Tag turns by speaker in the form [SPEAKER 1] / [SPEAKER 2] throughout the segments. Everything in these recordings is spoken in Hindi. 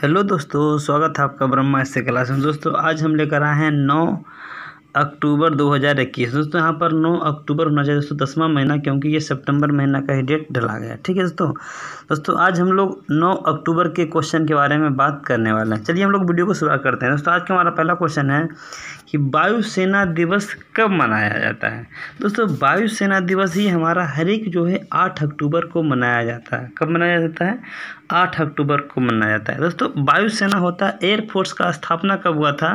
[SPEAKER 1] हेलो दोस्तों स्वागत है आपका ब्रह्मा इससे क्लास में दोस्तों आज हम लेकर आए हैं नौ अक्टूबर दो हज़ार इक्कीस दोस्तों यहाँ पर नौ अक्टूबर होना चाहिए दोस्तों दसवां महीना क्योंकि ये सितंबर महीना का ही डेट डला गया ठीक है दोस्तों दोस्तों आज हम लोग नौ अक्टूबर के क्वेश्चन के बारे में बात करने वाले हैं चलिए हम लोग वीडियो को शुरुआत करते हैं दोस्तों आज का हमारा पहला क्वेश्चन है कि वायुसेना दिवस कब मनाया जाता है दोस्तों वायुसेना दिवस ही हमारा हर एक जो है आठ अक्टूबर को मनाया जाता है कब मनाया जाता है आठ अक्टूबर को मनाया जाता है दोस्तों वायुसेना होता है एयरफोर्स का स्थापना कब हुआ था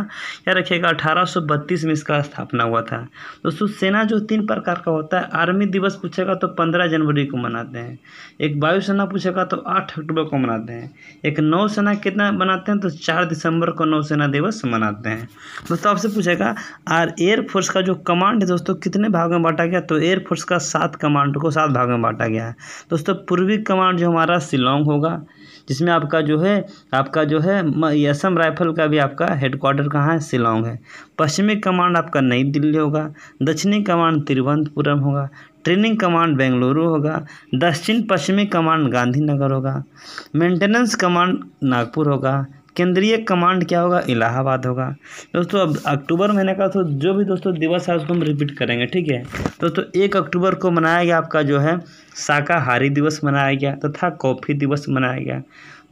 [SPEAKER 1] या रखिएगा अठारह में इसका का स्थापना हुआ था दोस्तों सेना जो तीन प्रकार का होता है आर्मी दिवस पूछेगा तो पंद्रह जनवरी को मनाते हैं एक वायुसेना पूछेगा तो आठ अक्टूबर को मनाते हैं एक नौसेना कितना मनाते हैं तो चार दिसंबर को नौसेना दिवस मनाते हैं दोस्तों आपसे पूछेगा आर एयरफोर्स का जो कमांड है दोस्तों कितने भाग में बांटा गया तो एयरफोर्स का सात कमांड को सात भाग में बांटा गया है दोस्तों पूर्वी कमांड जो हमारा शिलोंग होगा जिसमें आपका जो है आपका जो है असम राइफल का भी आपका हेडक्वार्टर कहाँ है शिलोंग है पश्चिमी कमांड आपका नई दिल्ली होगा दक्षिणी कमांड तिरुवनंतपुरम होगा ट्रेनिंग कमांड बेंगलुरु होगा दक्षिण पश्चिमी कमांड गांधीनगर होगा मेंटेनेंस कमांड नागपुर होगा केंद्रीय कमांड क्या होगा इलाहाबाद होगा दोस्तों अब अक्टूबर महीने का तो जो भी दोस्तों दिवस है उसको हम रिपीट करेंगे ठीक है दोस्तों एक अक्टूबर को मनाया गया आपका जो है शाकाहारी दिवस मनाया गया तथा कॉफ़ी दिवस मनाया गया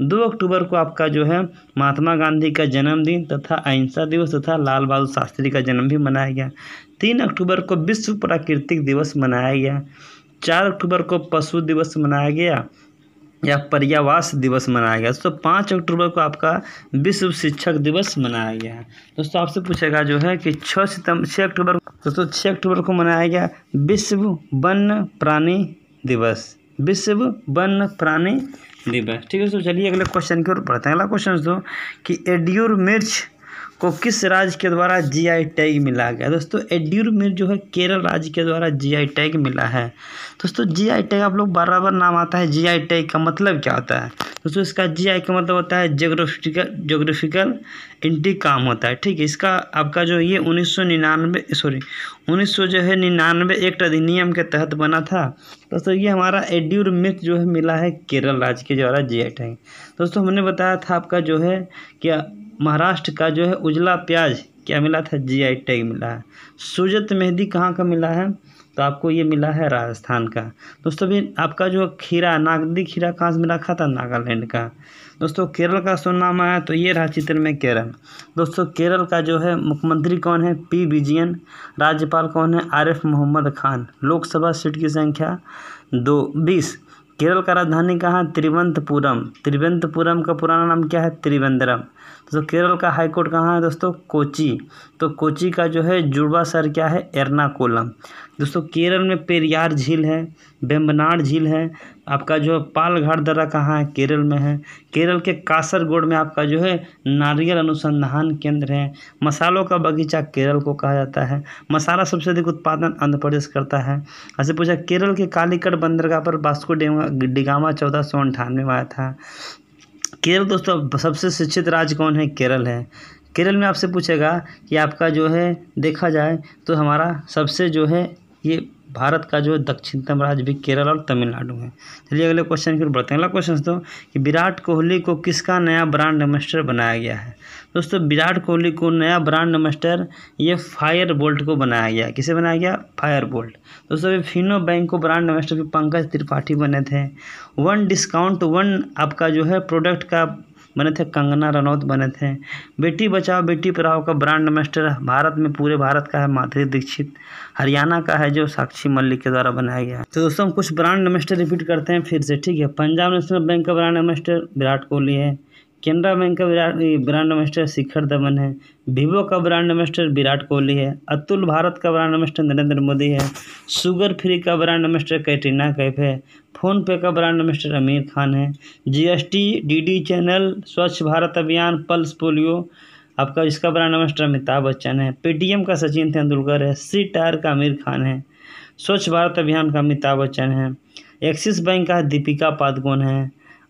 [SPEAKER 1] दो अक्टूबर को आपका जो है महात्मा गांधी का जन्मदिन तथा अहिंसा दिवस तथा लाल बहादुर शास्त्री का जन्म भी मनाया गया तीन अक्टूबर को विश्व प्राकृतिक दिवस मनाया गया चार अक्टूबर को पशु दिवस मनाया गया या पर्यावास दिवस मनाया गया दोस्तों पाँच अक्टूबर को आपका विश्व शिक्षक दिवस मनाया गया है दोस्तों आपसे पूछेगा जो है कि छः सितम्बर छः अक्टूबर दोस्तों छः अक्टूबर को मनाया गया विश्व वन्य प्राणी दिवस विश्व वन्य प्राणी दिव्या ठीक है तो चलिए अगले क्वेश्चन की ओर पढ़ते हैं अगला क्वेश्चन दोस्तों कि एड्यूर मिर्च को किस राज्य के द्वारा जीआई टैग मिला गया दोस्तों एड्यूर मिर्च जो है केरल राज्य के द्वारा जीआई टैग मिला है दोस्तों जीआई टैग आप लोग बराबर नाम आता है जीआई टैग का मतलब क्या होता है दोस्तों इसका जी आई का मतलब होता है जोग्राफिकल जोग्राफिकल इंटी काम होता है ठीक है इसका आपका जो ये उन्नीस सौ निन्यानवे सॉरी उन्नीस सौ जो है निन्यानवे एक्ट अधिनियम के तहत बना था दोस्तों ये हमारा एड्यूर मिथ जो है मिला है केरल राज्य के द्वारा जी आई टैग दोस्तों हमने बताया था आपका जो है क्या महाराष्ट्र का जो है उजला प्याज क्या मिला था आई टैग मिला है सुजत मेहंदी कहाँ का मिला है तो आपको ये मिला है राजस्थान का दोस्तों भी आपका जो खीरा नागदी खीरा कहाँ से मिला खाता नागालैंड का दोस्तों केरल का सुनाम आया तो ये रहा चित्र में केरल दोस्तों केरल का जो है मुख्यमंत्री कौन है पी विजयन राज्यपाल कौन है आरिफ मोहम्मद खान लोकसभा सीट की संख्या दो बीस केरल का राजधानी कहाँ है त्रिवंतपुरम त्रिवंतपुरम का पुराना नाम क्या है त्रिवेंद्रम तो केरल का हाईकोर्ट कहाँ है दोस्तों कोची तो कोची का जो है जुड़वा शहर क्या है एर्नाकुलम दोस्तों केरल में पेरियार झील है बेम्बनाड झील है आपका जो पालघाट दर्रा कहाँ है केरल में है केरल के कासरगोड में आपका जो है नारियल अनुसंधान केंद्र है मसालों का बगीचा केरल को कहा जाता है मसाला सबसे अधिक उत्पादन आंध्र प्रदेश करता है ऐसे पूछा केरल के कालीकट बंदरगाह पर बास्को डिगामा चौदह सौ अंठानवे में आया था केरल दोस्तों सबसे शिक्षित राज्य कौन है केरल है केरल में आपसे पूछेगा कि आपका जो है देखा जाए तो हमारा सबसे जो है ये भारत का जो दक्षिणतम राज्य भी केरल और तमिलनाडु है चलिए अगले क्वेश्चन की ओर बढ़ते हैं अगला क्वेश्चन दोस्तों कि विराट कोहली को किसका नया ब्रांड एम्बेसडर बनाया गया है दोस्तों विराट कोहली को नया ब्रांड एम्बेसडर ये फायर बोल्ट को बनाया गया किसे बनाया गया फायर बोल्ट दोस्तों अभी फिनो बैंक को ब्रांड एम्बेसडर भी पंकज त्रिपाठी बने थे वन डिस्काउंट वन आपका जो है प्रोडक्ट का बने थे कंगना रनौत बने थे बेटी बचाओ बेटी पढ़ाओ का ब्रांड मास्टर भारत में पूरे भारत का है माधुरी दीक्षित हरियाणा का है जो साक्षी मल्लिक के द्वारा बनाया गया है तो दोस्तों हम कुछ ब्रांड मास्टर रिपीट करते हैं फिर से ठीक है पंजाब नेशनल बैंक का ब्रांड मास्टर विराट कोहली है केनरा बैंक का विराट ब्रांड मास्टर शिखर धवन है वीवो का ब्रांड मास्टर विराट कोहली है अतुल भारत का ब्रांड मास्टर नरेंद्र मोदी है शुगर फ्री का ब्रांड मास्टर कैटरीना कैफ है फ़ोनपे का ब्रांड मास्टर आमिर खान है जीएसटी डीडी चैनल स्वच्छ भारत अभियान पल्स पोलियो आपका इसका ब्रांड मास्टर अमिताभ बच्चन है पेटीएम का सचिन तेंदुलकर है सी टायर का आमिर खान है स्वच्छ भारत अभियान का अमिताभ बच्चन है एक्सिस बैंक का दीपिका पादुकोण है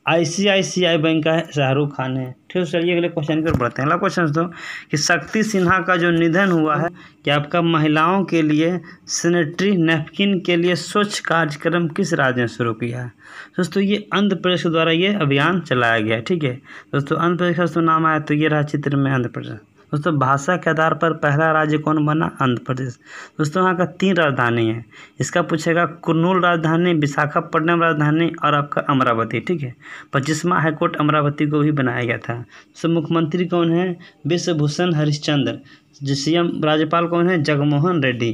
[SPEAKER 1] आईसीआईसीआई बैंक का है शाहरुख खान है ठीक है चलिए अगले क्वेश्चन की ओर बढ़ते हैं अगला क्वेश्चन दो कि शक्ति सिन्हा का जो निधन हुआ है कि आपका महिलाओं के लिए सेनेटरी नेपकिन के लिए स्वच्छ कार्यक्रम किस राज्य ने शुरू किया है दोस्तों ये आंध्र प्रदेश के द्वारा ये अभियान चलाया गया ठीक है दोस्तों आंध्र प्रदेश का दोस्तों नाम आया तो ये रहा चित्र में आंध्र प्रदेश दोस्तों भाषा के आधार पर पहला राज्य कौन बना आंध्र प्रदेश दोस्तों यहाँ का तीन राजधानी है इसका पूछेगा कुरनूल राजधानी विशाखापट्टनम राजधानी और आपका अमरावती ठीक है पच्चीसवा हाईकोर्ट अमरावती को भी बनाया गया था दोस्तों मुख्यमंत्री कौन है विश्वभूषण हरिश्चंद्र जो सी एम राज्यपाल कौन है जगमोहन रेड्डी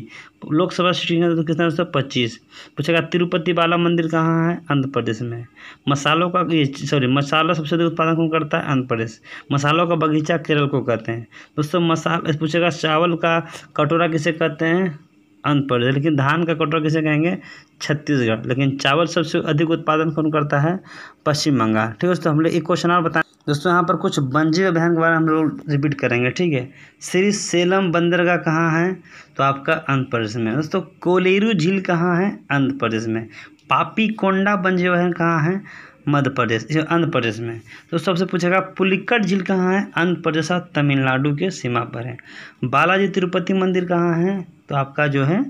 [SPEAKER 1] लोकसभा सीटें कितना सौ पच्चीस पूछेगा तिरुपति बाला मंदिर कहाँ है आंध्र प्रदेश में मसालों का ये सॉरी मसाला सबसे अधिक उत्पादन कौन करता है आंध्र प्रदेश मसालों का बगीचा केरल को कहते हैं दोस्तों मसाला पूछेगा चावल का कटोरा किसे कहते हैं आंध्र प्रदेश लेकिन धान का कटोरा किसे कहेंगे छत्तीसगढ़ लेकिन चावल सबसे अधिक उत्पादन कौन करता है पश्चिम बंगाल ठीक है दोस्तों हम लोग एक क्वेश्चन और बताएं दोस्तों यहाँ पर कुछ बंजी अभियान के बारे में हम लोग रिपीट करेंगे ठीक है श्री सेलम बंदरगाह कहाँ है तो आपका आंध्र प्रदेश में दोस्तों कोलेरू झील कहाँ है आंध्र प्रदेश में पापी कोंडा बंजी अभियान कहाँ है मध्य प्रदेश आंध्र प्रदेश में तो सबसे पूछेगा पुलिक्कट झील कहाँ है आंध्र प्रदेश और तमिलनाडु के सीमा पर है बालाजी तिरुपति मंदिर कहाँ है तो आपका जो है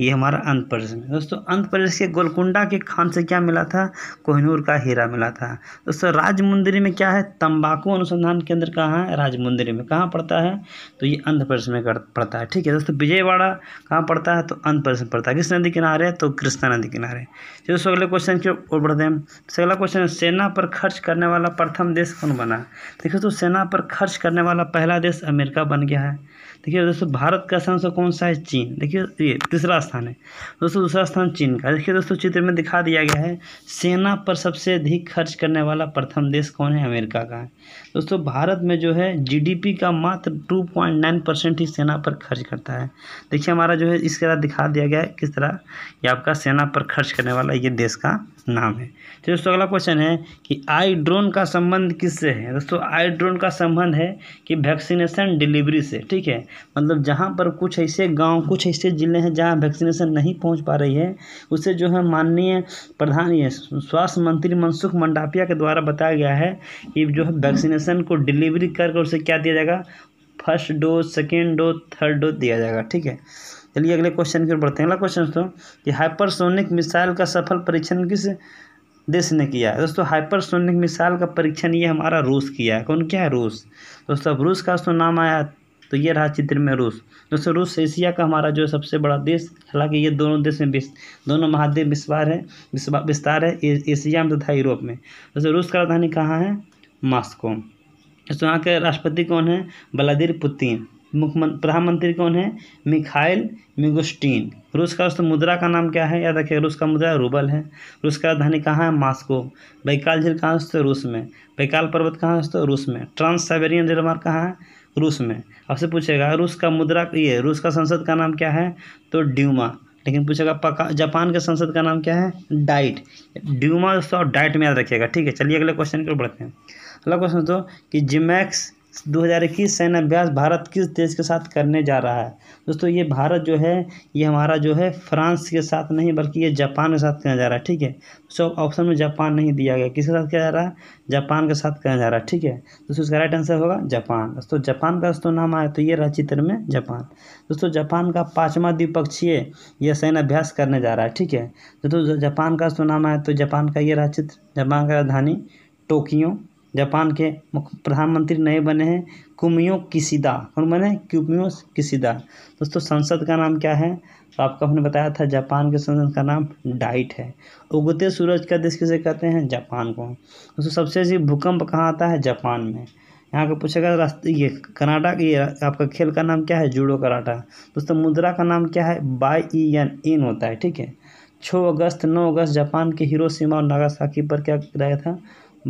[SPEAKER 1] ये हमारा अंत प्रदेश में दोस्तों अंत प्रदेश के गोलकुंडा के खान से क्या मिला था कोहनूर का हीरा मिला था दोस्तों राजमुंदरी में क्या है तंबाकू अनुसंधान केंद्र कहाँ है राजमुंदरी में कहाँ पड़ता है तो ये आंध्र प्रदेश में पड़ता है ठीक है दोस्तों विजयवाड़ा कहाँ पड़ता है तो अंध्र प्रदेश में पड़ता है किस नदी किनारे तो कृष्णा नदी किनारे चलो तो सो अगले क्वेश्चन की ओर बढ़ते हैं तो अगला क्वेश्चन है सेना पर खर्च करने वाला प्रथम देश कौन बना देखिए दोस्तों सेना पर खर्च करने वाला पहला देश अमेरिका बन गया है देखिए दोस्तों भारत का स्थान आंसर कौन सा है चीन देखिए ये तीसरा स्थान है दोस्तों दूसरा स्थान चीन का देखिए दोस्तों चित्र में दिखा दिया गया है सेना पर सबसे अधिक खर्च करने वाला प्रथम देश कौन है अमेरिका का है दोस्तों भारत में जो है जीडीपी का मात्र टू पॉइंट नाइन परसेंट ही सेना पर खर्च करता है देखिए हमारा जो है इस तरह दिखा दिया गया है किस तरह ये आपका सेना पर खर्च करने वाला ये देश का नाम है तो दोस्तों अगला क्वेश्चन है कि आई ड्रोन का संबंध किससे है दोस्तों आई ड्रोन का संबंध है कि वैक्सीनेशन डिलीवरी से ठीक है मतलब जहाँ पर कुछ ऐसे गांव कुछ ऐसे ज़िले हैं जहाँ वैक्सीनेशन नहीं पहुँच पा रही है उसे जो है माननीय प्रधान स्वास्थ्य मंत्री मनसुख मंडापिया के द्वारा बताया गया है कि जो है वैक्सीनेशन को डिलीवरी करके उसे क्या दिया जाएगा first dose second dose third dose दिया जाएगा ठीक है चलिए अगले क्वेश्चन की ओर बढ़ते हैं अगला क्वेश्चन दोस्तों कि हाइपरसोनिक मिसाइल का सफल परीक्षण किस देश ने किया दोस्तों हाइपरसोनिक मिसाइल का परीक्षण ये हमारा रूस किया है कौन क्या है रूस दोस्तों अब रूस का दोस्तों नाम आया तो ये रहा चित्र में रूस दोस्तों रूस एशिया का हमारा जो सबसे बड़ा देश हालांकि ये दोनों देश में दोनों महाद्वीप विस्तार है विस्तार है एशिया में तथा यूरोप में दोस्तों रूस का राजधानी कहाँ है मास्को दोस्तों यहाँ के राष्ट्रपति कौन है व्लादिर पुतिन मुख्यमंत्री प्रधानमंत्री कौन है मिखाइल मिगुस्टीन रूस का दोस्तों मुद्रा का नाम क्या है याद रखिए रूस का मुद्रा रूबल है रूस का राजधानी कहाँ है मास्को बैकाल झील कहाँ दोस्तों रूस में बैकाल पर्वत कहाँ दोस्तों रूस में ट्रांस साइबेरियन रेलमार्ग कहाँ है रूस में आपसे पूछेगा रूस का मुद्रा ये रूस का संसद का नाम क्या है तो ड्यूमा लेकिन पूछेगा पका जापान के संसद का नाम क्या है डाइट ड्यूमा दोस्तों डाइट में याद रखिएगा ठीक है चलिए अगले क्वेश्चन की ओर बढ़ते हैं अगला क्वेश्चन दोस्तों कि जिमैक्स 2021 सैन्य अभ्यास भारत किस देश के साथ करने जा रहा है दोस्तों ये भारत जो है ये हमारा जो है फ्रांस के साथ नहीं बल्कि ये जापान के साथ करने जा रहा है ठीक है सो ऑप्शन में जापान नहीं दिया गया किसके साथ किया जा रहा है जापान के साथ करने जा रहा है ठीक है दोस्तों इसका राइट आंसर होगा जापान दोस्तों जापान का दोस्तों नाम आया तो ये रहा चित्र में जापान दोस्तों जापान का पाँचवा द्विपक्षीय यह सैन्य अभ्यास करने जा रहा है ठीक है दोस्तों जापान का दोस्तों नाम आया तो जापान का ये रहा चित्र जापान का राजधानी टोक्यो जापान के प्रधानमंत्री नए बने हैं कुमियो किसीदा कौन बने क्यूमियो किसीदा दोस्तों संसद का नाम क्या है तो आपको हमने बताया था जापान के संसद का नाम डाइट है उगते सूरज का देश किसे कहते हैं जापान को दोस्तों सबसे अच्छी भूकंप कहाँ आता है जापान में यहाँ का पूछेगा रास्ते ये कराटा ये आपका खेल का नाम क्या है जूडो कराटा दोस्तों मुद्रा का नाम क्या है बाई ई एन इन होता है ठीक है छः अगस्त नौ अगस्त जापान के हिरोशिमा और नागासाकी पर क्या गया था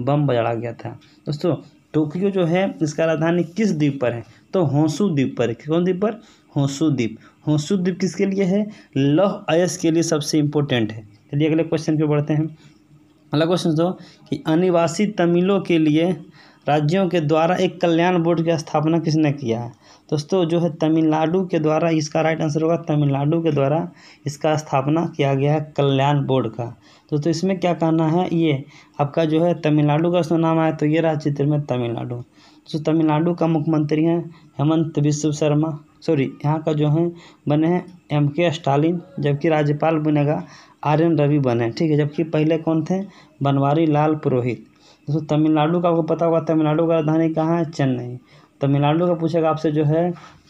[SPEAKER 1] बम बजाड़ा गया था दोस्तों टोक्यो जो है इसका राजधानी किस द्वीप पर है तो होंसू द्वीप पर है कौन द्वीप पर होंसू द्वीप होंसू द्वीप किसके लिए है लौह अयस के लिए सबसे इम्पोर्टेंट है चलिए अगले क्वेश्चन पे बढ़ते हैं अगला क्वेश्चन दो कि अनिवासी तमिलों के लिए राज्यों के द्वारा एक कल्याण बोर्ड की स्थापना किसने किया है दोस्तों जो है तमिलनाडु के द्वारा इसका राइट आंसर होगा तमिलनाडु के द्वारा इसका स्थापना किया गया है कल्याण बोर्ड का दोस्तों तो इसमें क्या कहना है ये आपका जो है तमिलनाडु का उसमें नाम आया तो ये रहा चित्र में तमिलनाडु तो तमिलनाडु का मुख्यमंत्री हैं हेमंत विश्व शर्मा सॉरी यहाँ का जो है बने हैं एम के स्टालिन जबकि राज्यपाल बनेगा आर एन रवि बने ठीक है जबकि पहले कौन थे बनवारी लाल पुरोहित दोस्तों तमिलनाडु का आपको पता होगा तमिलनाडु का राजधानी कहाँ है चेन्नई तमिलनाडु का पूछेगा आपसे जो है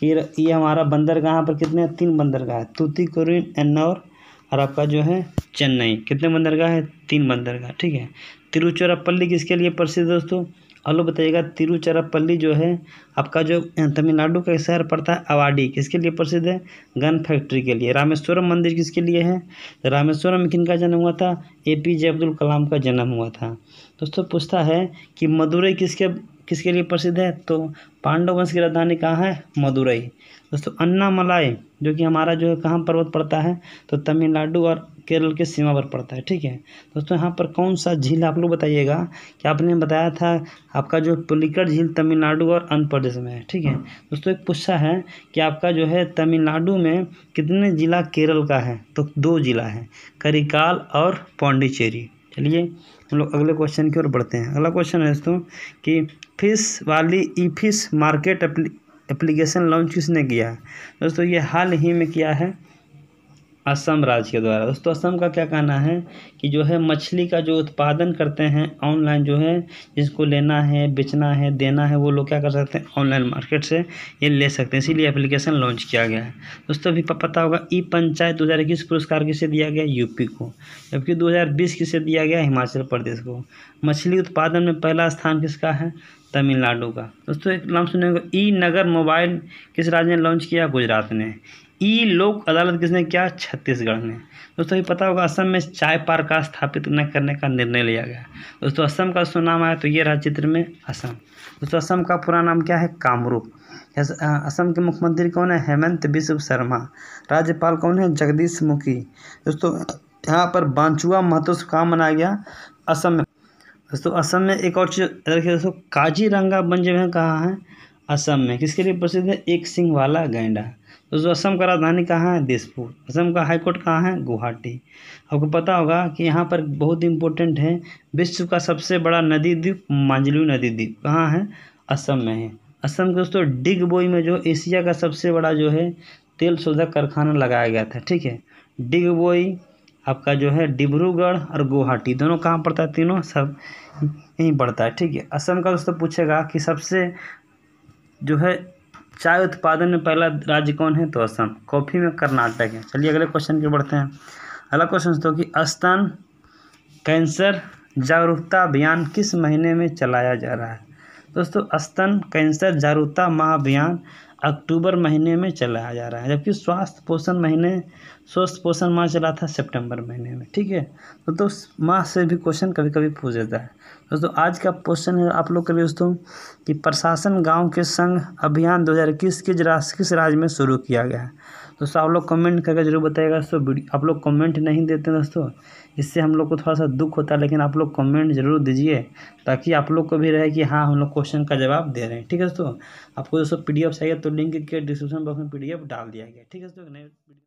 [SPEAKER 1] कि ये हमारा बंदरगाह पर कितने है? तीन बंदरगाह है तूतीकोरिन एन्नौर और आपका जो है चेन्नई कितने बंदरगाह है तीन बंदरगाह ठीक है तिरुचिरापल्ली किसके लिए प्रसिद्ध दोस्तों हलो बताइएगा तिरुचिरापल्ली जो है आपका जो तमिलनाडु का शहर पड़ता है अवाडी किसके लिए प्रसिद्ध है गन फैक्ट्री के लिए रामेश्वरम मंदिर किसके लिए है रामेश्वरम में किन का जन्म हुआ था ए पी जे अब्दुल कलाम का जन्म हुआ था दोस्तों पूछता है कि मदुरई किसके किसके लिए प्रसिद्ध है तो पांडव वंश की राजधानी कहाँ है मदुरई दोस्तों अन्नामलाई जो कि हमारा जो है कहाँ पर्वत पड़ता है तो तमिलनाडु और केरल के सीमा पर पड़ता है ठीक है दोस्तों यहाँ पर कौन सा झील आप लोग बताइएगा कि आपने बताया था आपका जो पुलिकट झील तमिलनाडु और आंध्र प्रदेश में है ठीक है दोस्तों एक पूछा है कि आपका जो है तमिलनाडु में कितने जिला केरल का है तो दो जिला है करिकाल और पौंडीचेरी चलिए हम लोग अगले क्वेश्चन की ओर बढ़ते हैं अगला क्वेश्चन है दोस्तों कि फिश वाली E fish market application launch किसने किया है दोस्तों ये हाल ही में किया है असम राज्य के द्वारा दोस्तों असम का क्या कहना है कि जो है मछली का जो उत्पादन करते हैं ऑनलाइन जो है जिसको लेना है बेचना है देना है वो लोग क्या कर सकते हैं ऑनलाइन मार्केट से ये ले सकते हैं इसीलिए एप्लीकेशन लॉन्च किया गया है दोस्तों अभी पता होगा ई पंचायत दो पुरस्कार किसे दिया गया यूपी को जबकि दो किसे दिया गया हिमाचल प्रदेश को मछली उत्पादन में पहला स्थान किसका है तमिलनाडु का दोस्तों एक नाम सुनेंगे ई नगर मोबाइल किस राज्य ने लॉन्च किया गुजरात ने ई लोक अदालत किसने किया छत्तीसगढ़ ने दोस्तों ये पता होगा असम में चाय पार्क का स्थापित न करने का निर्णय लिया गया दोस्तों असम का दोस्तों नाम आया तो ये रहा चित्र में असम दोस्तों असम का पूरा नाम क्या है कामरूप असम के मुख्यमंत्री कौन है हेमंत बिश्व शर्मा राज्यपाल कौन है जगदीश मुखी दोस्तों यहाँ पर बांचुआ महत्व कहाँ मनाया गया असम में दोस्तों असम में एक और चीज़ देखिए दोस्तों काजीरंगा में कहाँ है असम में किसके लिए प्रसिद्ध है एक सिंह वाला गैंडा दोस्तों असम का राजधानी कहाँ है दिसपुर असम का हाईकोर्ट कहाँ है गुवाहाटी आपको पता होगा कि यहाँ पर बहुत इंपॉर्टेंट है विश्व का सबसे बड़ा नदी द्वीप मांजलू नदी द्वीप कहाँ है असम में है असम के दोस्तों डिग बोई में जो एशिया का सबसे बड़ा जो है तेल शोधक कारखाना लगाया गया था ठीक है डिग बोई आपका जो है डिब्रूगढ़ और गुवाहाटी दोनों कहाँ पड़ता है तीनों सब यहीं पड़ता है ठीक है असम का दोस्तों पूछेगा कि सबसे जो है चाय उत्पादन में पहला राज्य कौन है तो असम कॉफ़ी में कर्नाटक है चलिए अगले क्वेश्चन के बढ़ते हैं अगला क्वेश्चन दोस्तों कि स्तन कैंसर जागरूकता अभियान किस महीने में चलाया जा रहा है दोस्तों स्तन कैंसर जागरूकता महाअभियान अक्टूबर महीने में चलाया जा रहा है जबकि स्वास्थ्य पोषण महीने स्वस्थ पोषण माह चला था सितंबर महीने में ठीक है तो दोस्तों माह से भी क्वेश्चन कभी कभी पूछ जाता है दोस्तों आज का क्वेश्चन है आप लोग के लिए दोस्तों कि प्रशासन गांव के संघ अभियान 2021 किस राज्य में शुरू किया गया है दोस्तों आप लोग कमेंट करके जरूर बताइएगा दोस्तों आप लोग कमेंट नहीं देते दोस्तों इससे हम लोग को थोड़ा सा दुख होता है लेकिन आप लोग कमेंट जरूर दीजिए ताकि आप लोग को भी रहे कि हाँ हम लोग क्वेश्चन का जवाब दे रहे हैं ठीक है दोस्तों आपको दोस्तों पी चाहिए तो लिंक के डिस्क्रिप्शन बॉक्स में पी डाल दिया गया ठीक है दोस्तों